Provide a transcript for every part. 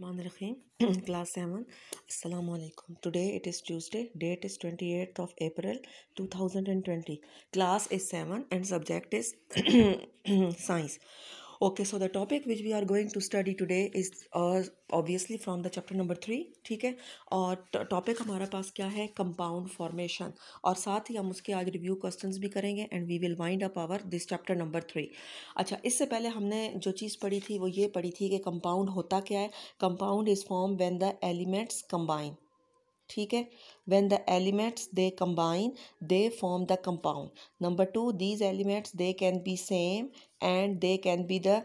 रहमान रहीम class seven अस्सलाम वालेकुम today it is Tuesday date is twenty eight of April two thousand and twenty class is seven and subject is science okay so the topic which we are going to study today is obviously from the chapter number three ठीक है और topic हमारे पास क्या है compound formation और साथ ही हम उसके आज रिव्यू क्वेश्चन भी करेंगे and we will wind up our this chapter number three अच्छा इससे पहले हमने जो चीज़ पढ़ी थी वो ये पढ़ी थी कि कंपाउंड होता क्या है compound is form when the elements combine ठीक है when the elements they combine they form the compound number two these elements they can be same and they can be the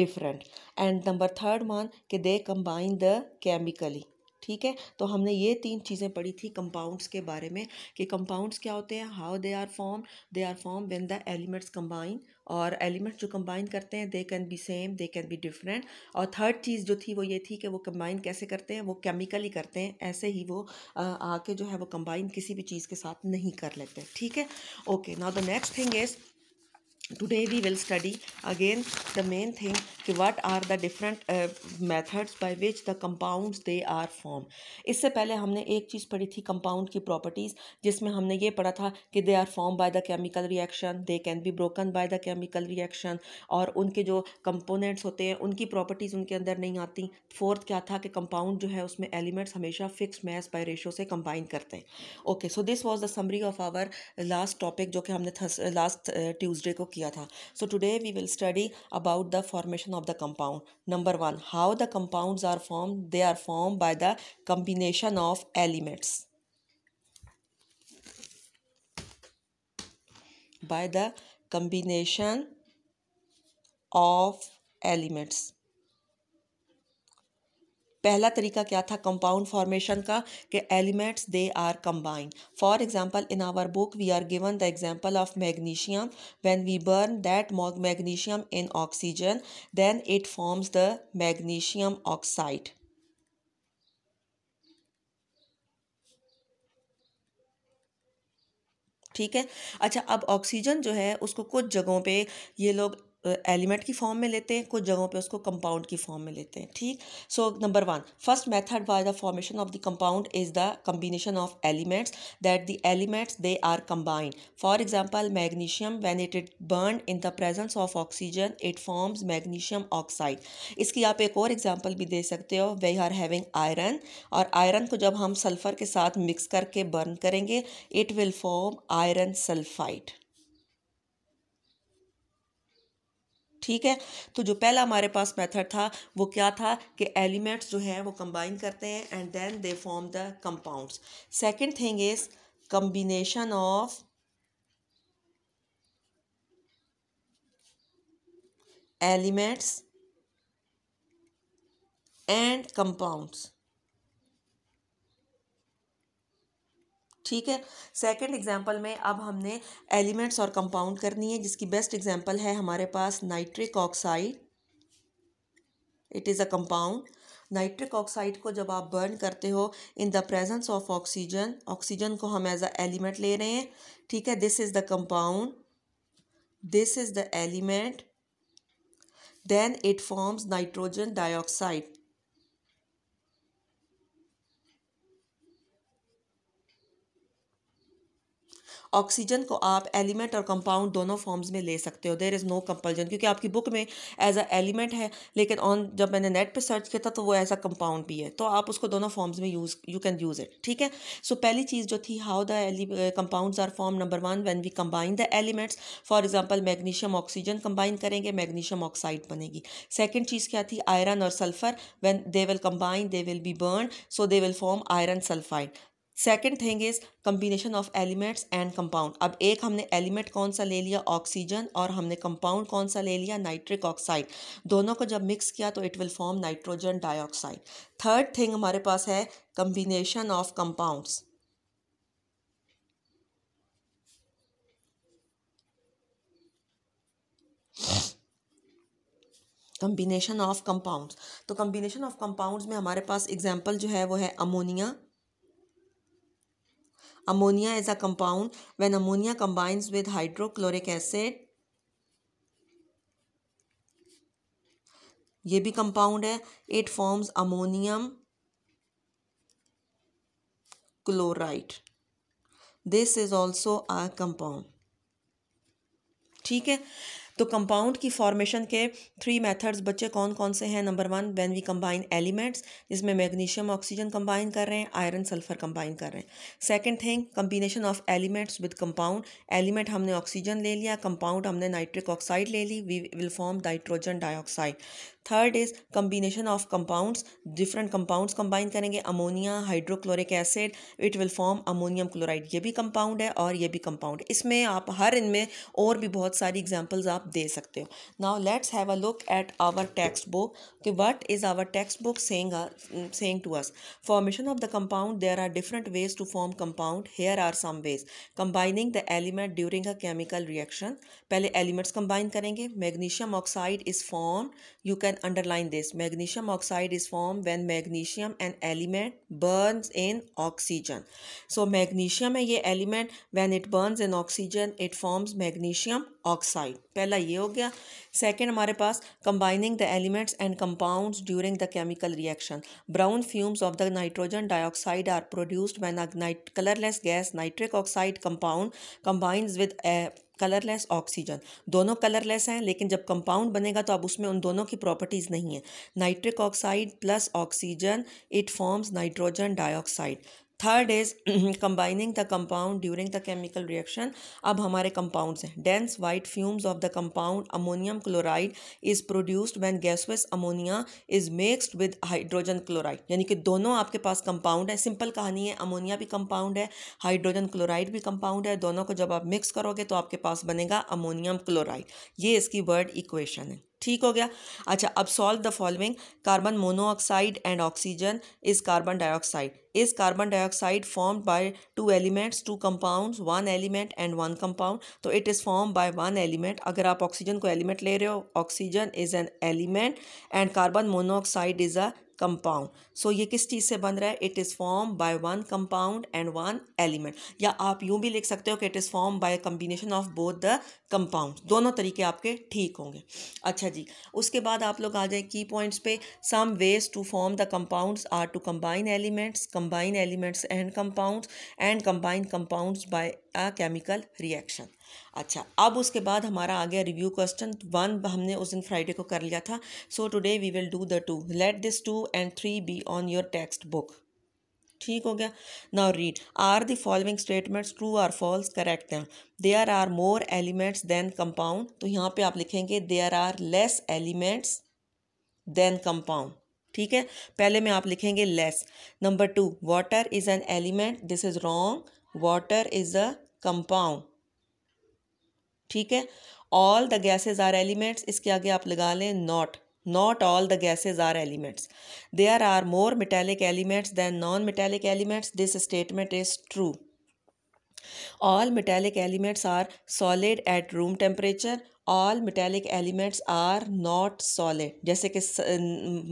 different and number third one के they combine the chemically ठीक है तो हमने ये तीन चीज़ें पढ़ी थी कंपाउंड्स के बारे में कि कंपाउंड्स क्या होते हैं how they are form they are form when the elements combine और एलिमेंट्स जो कंबाइन करते हैं they can be same they can be different और थर्ड चीज़ जो थी वो ये थी कि वो कंबाइन कैसे करते हैं वो केमिकली करते हैं ऐसे ही वो आके जो है वो कंबाइन किसी भी चीज़ के साथ नहीं कर लेते ठीक है okay now the next thing is today we will study again the main thing कि what are the different methods by which the compounds they are form इससे पहले हमने एक चीज़ पढ़ी थी कंपाउंड की प्रॉपर्टीज़ जिसमें हमने ये पढ़ा था कि they are form by the chemical reaction they can be broken by the chemical reaction और उनके जो कंपोनेंट्स होते हैं उनकी प्रॉपर्टीज़ उनके अंदर नहीं आती फोर्थ क्या था कि कंपाउंड जो है उसमें एलिमेंट्स हमेशा फिक्स मैस बाय रेशो से कंबाइन करते हैं okay so this was the summary of our last topic जो कि हमने लास्ट ट्यूजडे uh, को किया किया था so today we will study about the formation of the compound number one how the compounds are form they are form by the combination of elements by the combination of elements पहला तरीका क्या था compound formation का कि elements they are combine for example in our book we are given the example of magnesium when we burn that magnesium in oxygen then it forms the magnesium oxide ठीक है अच्छा अब oxygen जो है उसको कुछ जगहों पे ये लोग एलिमेंट की फॉर्म में लेते हैं कुछ जगहों पे उसको कंपाउंड की फॉर्म में लेते हैं ठीक so number one first method by the formation of the compound is the combination of elements that the elements they are combined for example magnesium when it it burn in the presence of oxygen it forms magnesium oxide इसकी आप एक और example भी दे सकते हो we are having iron और iron को जब हम सल्फ़र के साथ मिक्स करके बर्न करेंगे it will form iron sulphide ठीक है तो जो पहला हमारे पास मेथड था वो क्या था कि एलिमेंट्स जो हैं वो कंबाइन करते हैं and then they form the compounds second thing is combination of elements and compounds ठीक है सेकंड एग्जांपल में अब हमने एलिमेंट्स और कंपाउंड करनी है जिसकी बेस्ट एग्जांपल है हमारे पास nitric oxide it is a compound nitric oxide को जब आप बर्न करते हो in the presence of oxygen oxygen को हम एज अ एलिमेंट ले रहे हैं ठीक है this is the compound this is the element then it forms nitrogen dioxide oxygen को आप एलिमेंट और कंपाउंड दोनों फॉर्म्स में ले सकते हो देर इज़ नो कंपल्जन क्योंकि आपकी बुक में एज अ एलिमेंट है लेकिन ऑन जब मैंने नेट पर सर्च किया था तो वो एज अ कंपाउंड भी है तो आप उसको दोनों फॉर्म्स में use you can use it ठीक है सो so, पहली चीज़ जो थी how the compounds are form number one when we combine the elements for example magnesium oxygen combine करेंगे मैग्नीशियम ऑक्साइड बनेगी सेकेंड चीज़ क्या थी आयरन और sulphur when they will combine they will be burn so they will form iron sulphide second thing is combination of elements and compound अब एक हमने element कौन सा ले लिया ऑक्सीजन और हमने कंपाउंड कौन सा ले लिया नाइट्रिक ऑक्साइड दोनों को जब मिक्स किया तो it will form nitrogen dioxide third thing हमारे पास है combination of compounds combination of compounds तो कम्बिनेशन ऑफ कंपाउंड्स में हमारे पास एग्जाम्पल जो है वो है ammonia Ammonia is a compound when ammonia combines with hydrochloric acid ये भी कंपाउंड है it forms ammonium chloride this is also a compound ठीक है तो कंपाउंड की फॉर्मेशन के थ्री मेथड्स बच्चे कौन कौन से हैं number one when we combine elements जिसमें मैग्नीशियम ऑक्सीजन कंबाइन कर रहे हैं आयरन सल्फर कंबाइन कर रहे हैं second thing combination of elements with compound element हमने ऑक्सीजन ले लिया कंपाउंड हमने नाइट्रिक ऑक्साइड ले ली we will form nitrogen dioxide third is combination of compounds different compounds combine करेंगे ammonia hydrochloric acid it will form ammonium chloride ये भी compound है और ये भी कंपाउंड इसमें आप हर इनमें और भी बहुत सारी एग्जाम्पल्स आप दे सकते हो now let's have a look at our textbook कि what is our textbook saying saying to us formation of the compound there are different ways to form compound here are some ways combining the element during a chemical reaction पहले elements combine करेंगे magnesium oxide is form you can can underline this. Magnesium oxide is formed when magnesium an element burns in oxygen. So magnesium है ये element when it burns in oxygen it forms magnesium oxide. पहला ये हो गया second हमारे पास combining the elements and compounds during the chemical reaction brown fumes of the nitrogen dioxide are produced when a colourless gas nitric oxide compound combines with colourless oxygen दोनों colourless हैं लेकिन जब कंपाउंड बनेगा तो अब उसमें उन दोनों की प्रॉपर्टीज़ नहीं है nitric oxide plus oxygen it forms nitrogen dioxide third is combining the compound during the chemical reaction अब हमारे कंपाउंड्स हैं dense white fumes of the compound ammonium chloride is produced when gaseous ammonia is mixed with hydrogen chloride यानी कि दोनों आपके पास compound है simple कहानी है अमोनिया भी कंपाउंड है हाइड्रोजन क्लोराइड भी कंपाउंड है दोनों को जब आप मिक्स करोगे तो आपके पास बनेगा अमोनियम क्लोराइड ये इसकी वर्ड इक्वेशन है ठीक हो गया अच्छा अब solve the following carbon monoxide and oxygen is carbon dioxide is carbon dioxide form by two elements two compounds one element and one compound तो it is form by one element अगर आप oxygen को element ले रहे हो oxygen is an element and carbon monoxide is a compound so ये किस चीज़ से बन रहा है it is form by one compound and one element या आप यूँ भी लिख सकते हो कि it is form by combination of both the compound दोनों तरीके आपके ठीक होंगे अच्छा जी उसके बाद आप लोग आ जाए की पॉइंट्स पे some ways to form the compounds are to combine elements combine elements and compounds and combine compounds by a chemical reaction अच्छा अब उसके बाद हमारा आ गया रिव्यू क्वेश्चन वन हमने उस दिन फ्राइडे को कर लिया था so today we will do the two let this two and three B on your textbook ठीक हो गया now read are the following statements true or false correct हैं there are more elements than compound तो यहाँ पे आप लिखेंगे there are less elements than compound ठीक है पहले में आप लिखेंगे less number two water is an element this is wrong water is a compound ठीक है all the gases are elements इसके आगे आप लगा लें not not all the gases are elements there are more metallic elements than non metallic elements this statement is true all metallic elements are solid at room temperature all metallic elements are not solid jaise ki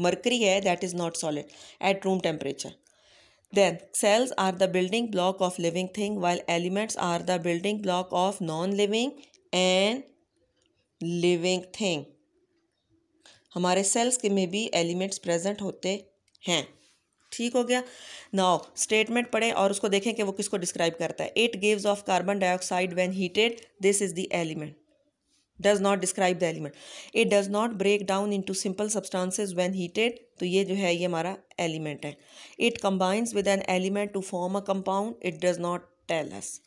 mercury hai that is not solid at room temperature then cells are the building block of living thing while elements are the building block of non living and living thing हमारे cells के में भी elements present होते हैं ठीक हो गया now statement पढ़ें और उसको देखें कि वो किसको डिस्क्राइब करता है it gives off carbon dioxide when heated this is the element does not describe the element it does not break down into simple substances when heated तो ये जो है ये हमारा एलिमेंट है it combines with an element to form a compound it does not tell us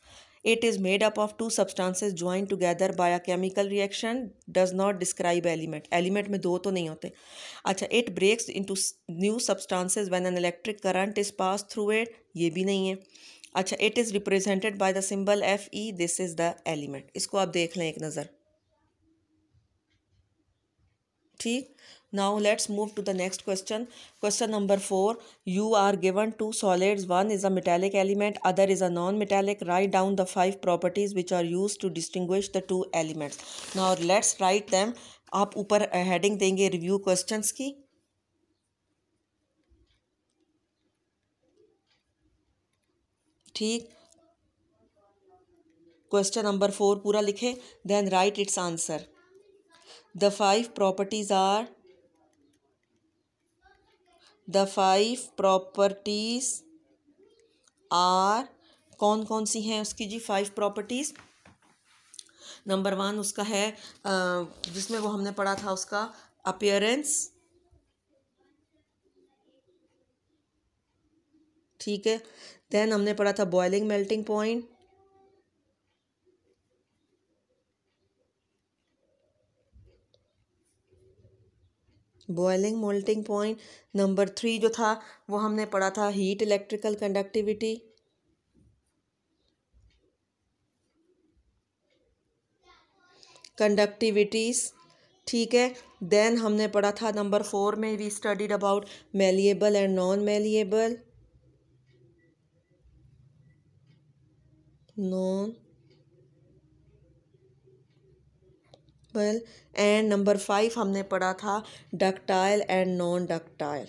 it is made up of two substances join together by a chemical reaction does not describe element element में दो तो नहीं होते अच्छा it breaks into new substances when an electric current is pass through it ये भी नहीं है अच्छा it is represented by the symbol F E this is the element इसको आप देख लें एक नज़र ठीक now let's move to the next question question number four you are given two solids one is a metallic element other is a non metallic write down the five properties which are use to distinguish the two elements now let's write them आप ऊपर heading uh, देंगे review question की ठीक question number four पूरा लिखें then write its answer the five properties are the five properties are कौन कौन सी हैं उसकी जी फाइव प्रॉपर्टीज़ नंबर वन उसका है जिसमें वो हमने पढ़ा था उसका अपियरेंस ठीक है देन हमने पढ़ा था boiling melting point boiling melting point number three जो था वो हमने पढ़ा था हीट इलेक्ट्रिकल कंडक्टिविटी कंडक्टिविटीज़ ठीक है देन हमने पढ़ा था नंबर फोर में we studied about malleable and non malleable non बल एंड नंबर फाइव हमने पढ़ा था ductile and non ductile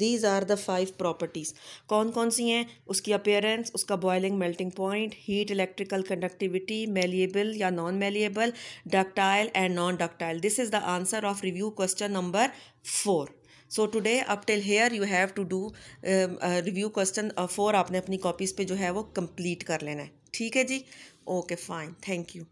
these are the five properties कौन कौन सी हैं उसकी अपेयरेंस उसका boiling melting point heat electrical conductivity malleable या non malleable ductile and non ductile this is the answer of review question number four so today up till here you have to do review question four आपने अपनी copies पे जो है वो complete कर लेना है ठीक है जी ओके फाइन थैंक यू